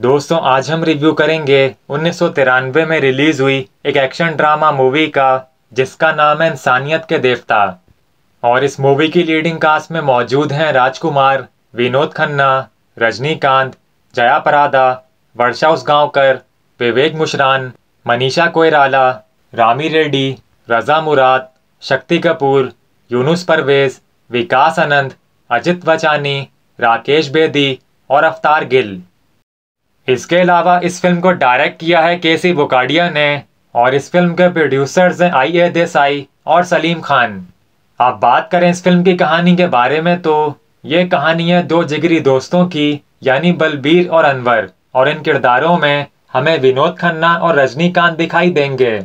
दोस्तों आज हम रिव्यू करेंगे उन्नीस में रिलीज हुई एक एक्शन ड्रामा मूवी का जिसका नाम है इंसानियत के देवता और इस मूवी की लीडिंग कास्ट में मौजूद हैं राजकुमार विनोद खन्ना रजनीकांत जया परादा वर्षा उसगांवकर विवेक मुशरान मनीषा कोयराला रामी रेड्डी रजा मुराद शक्ति कपूर यूनुस परवेज विकास अनंत अजित वचानी राकेश बेदी और अफ्तार गिल इसके अलावा इस फिल्म को डायरेक्ट किया है के सी बोकाडिया ने और इस फिल्म के प्रोड्यूसर्स हैं आई ए देसाई और सलीम खान आप बात करें इस फिल्म की कहानी के बारे में तो ये कहानी है दो जिगरी दोस्तों की यानी बलबीर और अनवर और इन किरदारों में हमें विनोद खन्ना और रजनीकांत दिखाई देंगे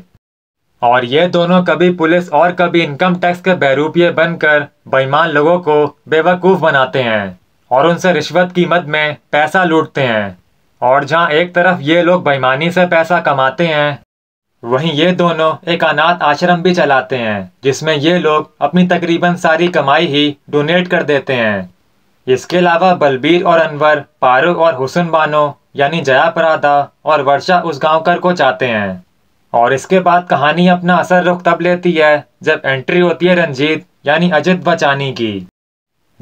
और ये दोनों कभी पुलिस और कभी इनकम टैक्स के बैरूपिये बनकर बेईमान लोगों को बेवकूफ़ बनाते हैं और उनसे रिश्वत कीमत में पैसा लूटते हैं और जहाँ एक तरफ ये लोग बेईमानी से पैसा कमाते हैं वहीं ये दोनों एक अनाथ आश्रम भी चलाते हैं जिसमें ये लोग अपनी तकरीबन सारी कमाई ही डोनेट कर देते हैं इसके अलावा बलबीर और अनवर पारू और हुसन बानो यानी जया परादा और वर्षा उस गांव कर को चाहते हैं और इसके बाद कहानी अपना असर रुख तब लेती है जब एंट्री होती है रंजीत यानी अजित बचानी की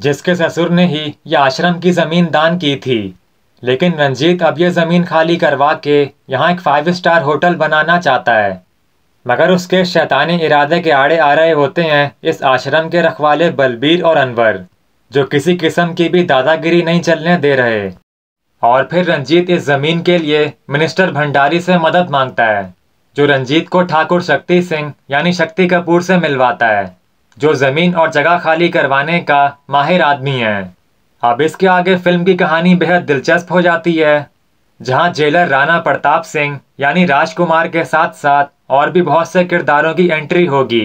जिसके ससुर ने ही यह आश्रम की ज़मीन दान की थी लेकिन रंजीत अब ये ज़मीन खाली करवा के यहाँ एक फाइव स्टार होटल बनाना चाहता है मगर उसके शैतानी इरादे के आड़े आ रहे होते हैं इस आश्रम के रखवाले बलबीर और अनवर जो किसी किस्म की भी दादागिरी नहीं चलने दे रहे और फिर रंजीत इस ज़मीन के लिए मिनिस्टर भंडारी से मदद मांगता है जो रंजीत को ठाकुर शक्ति सिंह यानी शक्ति कपूर से मिलवाता है जो ज़मीन और जगह खाली करवाने का माहिर आदमी है अब इसके आगे फिल्म की कहानी बेहद दिलचस्प हो जाती है जहां जेलर राणा प्रताप सिंह यानी राजकुमार के साथ साथ और भी बहुत से किरदारों की एंट्री होगी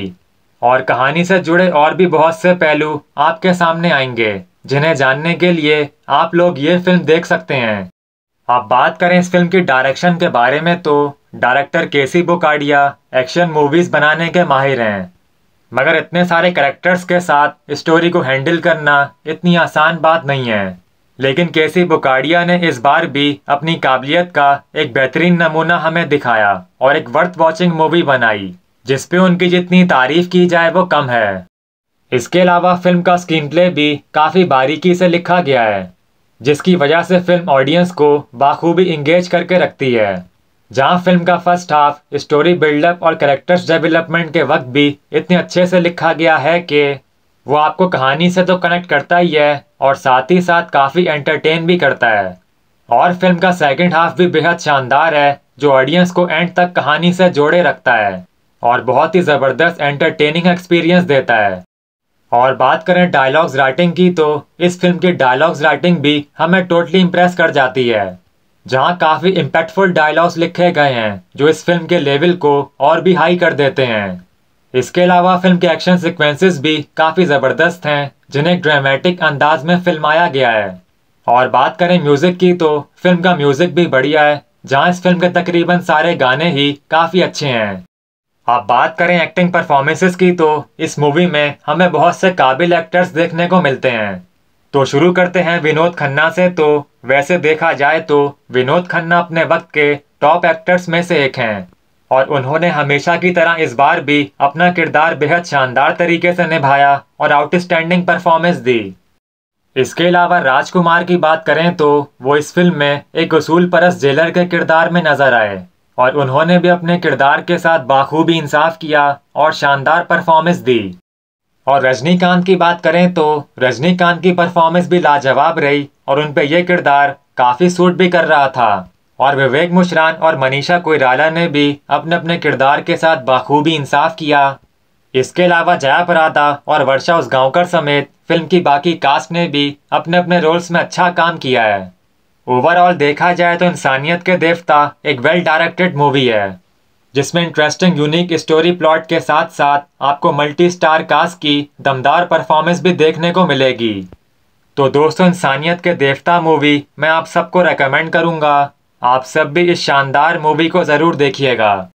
और कहानी से जुड़े और भी बहुत से पहलू आपके सामने आएंगे जिन्हें जानने के लिए आप लोग ये फिल्म देख सकते हैं अब बात करें इस फिल्म की डायरेक्शन के बारे में तो director K C Bokadia action movies बनाने के माहिर हैं मगर इतने सारे करेक्टर्स के साथ स्टोरी को हैंडल करना इतनी आसान बात नहीं है लेकिन केसी बुकाडिया ने इस बार भी अपनी काबिलियत का एक बेहतरीन नमूना हमें दिखाया और एक वर्थ वॉचिंग मूवी बनाई जिसपे उनकी जितनी तारीफ की जाए वो कम है इसके अलावा फिल्म का स्क्रीन प्ले भी काफ़ी बारीकी से लिखा गया है जिसकी वजह से फिल्म ऑडियंस को बाखूबी इंगेज करके रखती है जहां फिल्म का फर्स्ट हाफ स्टोरी बिल्डअप और करेक्टर्स डेवलपमेंट के वक्त भी इतने अच्छे से लिखा गया है कि वो आपको कहानी से तो कनेक्ट करता ही है और साथ ही साथ काफ़ी एंटरटेन भी करता है और फिल्म का सेकंड हाफ भी बेहद शानदार है जो ऑडियंस को एंड तक कहानी से जोड़े रखता है और बहुत ही ज़बरदस्त एंटरटेनिंग एक्सपीरियंस देता है और बात करें डायलॉग्स राइटिंग की तो इस फिल्म की डायलॉग्स राइटिंग भी हमें टोटली इम्प्रेस कर जाती है जहां काफी इम्पैक्टफुल डायलॉग्स लिखे गए हैं जो इस फिल्म के लेवल को और भी हाई कर देते हैं इसके अलावा फिल्म के एक्शन सिक्वेंसेज भी काफ़ी ज़बरदस्त हैं जिन्हें ड्रामेटिक अंदाज में फिल्माया गया है और बात करें म्यूज़िक की तो फिल्म का म्यूज़िक भी बढ़िया है जहां इस फिल्म के तकरीबन सारे गाने ही काफ़ी अच्छे हैं अब बात करें एक्टिंग परफॉर्मेंसेस की तो इस मूवी में हमें बहुत से काबिल एक्टर्स देखने को मिलते हैं तो शुरू करते हैं विनोद खन्ना से तो वैसे देखा जाए तो विनोद खन्ना अपने वक्त के टॉप एक्टर्स में से एक हैं और उन्होंने हमेशा की तरह इस बार भी अपना किरदार बेहद शानदार तरीके से निभाया और आउटस्टैंडिंग परफॉर्मेंस दी इसके अलावा राजकुमार की बात करें तो वो इस फिल्म में एक असूल परस जेलर के किरदार में नजर आए और उन्होंने भी अपने किरदार के साथ बाखूबी इंसाफ किया और शानदार परफॉर्मेंस दी और रजनीकांत की बात करें तो रजनीकांत की परफॉर्मेंस भी लाजवाब रही और पर यह किरदार काफ़ी सूट भी कर रहा था और विवेक मुशरान और मनीषा कोयराला ने भी अपने अपने किरदार के साथ बाखूबी इंसाफ किया इसके अलावा जया पराता और वर्षा उसगांवकर समेत फिल्म की बाकी कास्ट ने भी अपने अपने रोल्स में अच्छा काम किया है ओवरऑल देखा जाए तो इंसानियत के देवता एक वेल डायरेक्टेड मूवी है जिसमें इंटरेस्टिंग यूनिक स्टोरी प्लॉट के साथ साथ आपको मल्टी स्टार कास्ट की दमदार परफॉर्मेंस भी देखने को मिलेगी तो दोस्तों इंसानियत के देवता मूवी मैं आप सबको रेकमेंड करूँगा आप सब भी इस शानदार मूवी को ज़रूर देखिएगा